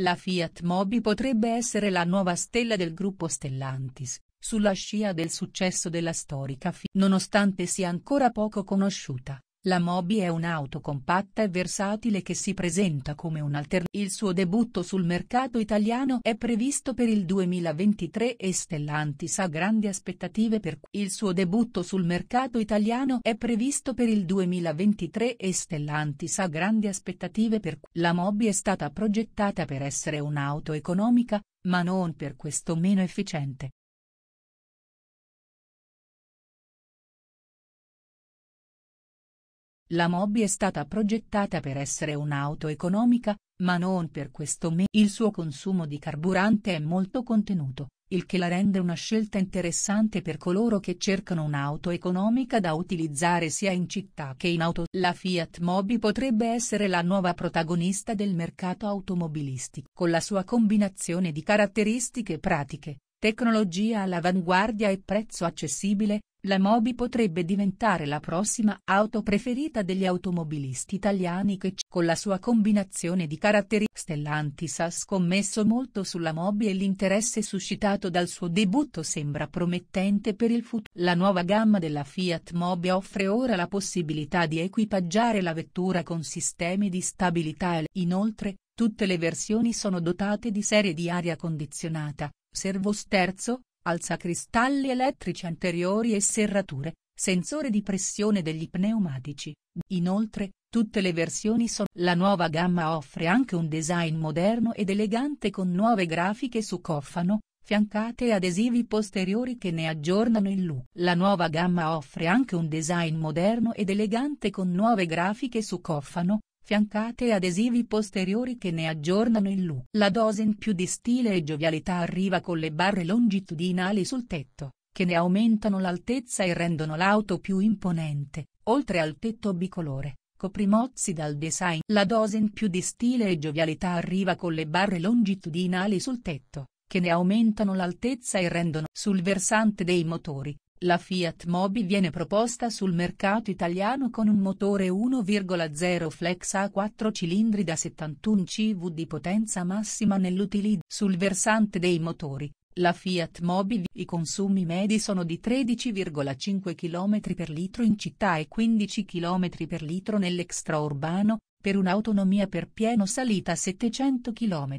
La Fiat Mobi potrebbe essere la nuova stella del gruppo Stellantis, sulla scia del successo della storica Fiat, nonostante sia ancora poco conosciuta. La Mobi è un'auto compatta e versatile che si presenta come un un'alternativa. Il suo debutto sul mercato italiano è previsto per il 2023 e Stellantis ha grandi aspettative per il suo debutto sul mercato italiano è previsto per il 2023 e Stellantis ha grandi aspettative per la Mobi è stata progettata per essere un'auto economica, ma non per questo meno efficiente. La Mob è stata progettata per essere un'auto economica, ma non per questo me. Il suo consumo di carburante è molto contenuto, il che la rende una scelta interessante per coloro che cercano un'auto economica da utilizzare sia in città che in auto. La Fiat Mobi potrebbe essere la nuova protagonista del mercato automobilistico, con la sua combinazione di caratteristiche pratiche, Tecnologia all'avanguardia e prezzo accessibile, la Mobi potrebbe diventare la prossima auto preferita degli automobilisti italiani che con la sua combinazione di caratteristiche Stellantis ha scommesso molto sulla Mobi e l'interesse suscitato dal suo debutto sembra promettente per il futuro. La nuova gamma della Fiat Mobi offre ora la possibilità di equipaggiare la vettura con sistemi di stabilità e inoltre, tutte le versioni sono dotate di serie di aria condizionata, servo sterzo, alzacristalli elettrici anteriori e serrature, sensore di pressione degli pneumatici. Inoltre, tutte le versioni sono. La nuova gamma offre anche un design moderno ed elegante con nuove grafiche su cofano, fiancate e adesivi posteriori che ne aggiornano il look. La nuova gamma offre anche un design moderno ed elegante con nuove grafiche su cofano, fiancate e adesivi posteriori che ne aggiornano il look. La dose in più di stile e giovialità arriva con le barre longitudinali sul tetto, che ne aumentano l'altezza e rendono l'auto più imponente, oltre al tetto bicolore, coprimozzi dal design. La dose in più di stile e giovialità arriva con le barre longitudinali sul tetto, che ne aumentano l'altezza e rendono sul versante dei motori, la Fiat Mobi viene proposta sul mercato italiano con un motore 1,0 flex a 4 cilindri da 71 CV di potenza massima nell'utilizzo. Sul versante dei motori, la Fiat Mobi i consumi medi sono di 13,5 km per litro in città e 15 km per litro nell'extraurbano, per un'autonomia per pieno salita a 700 km.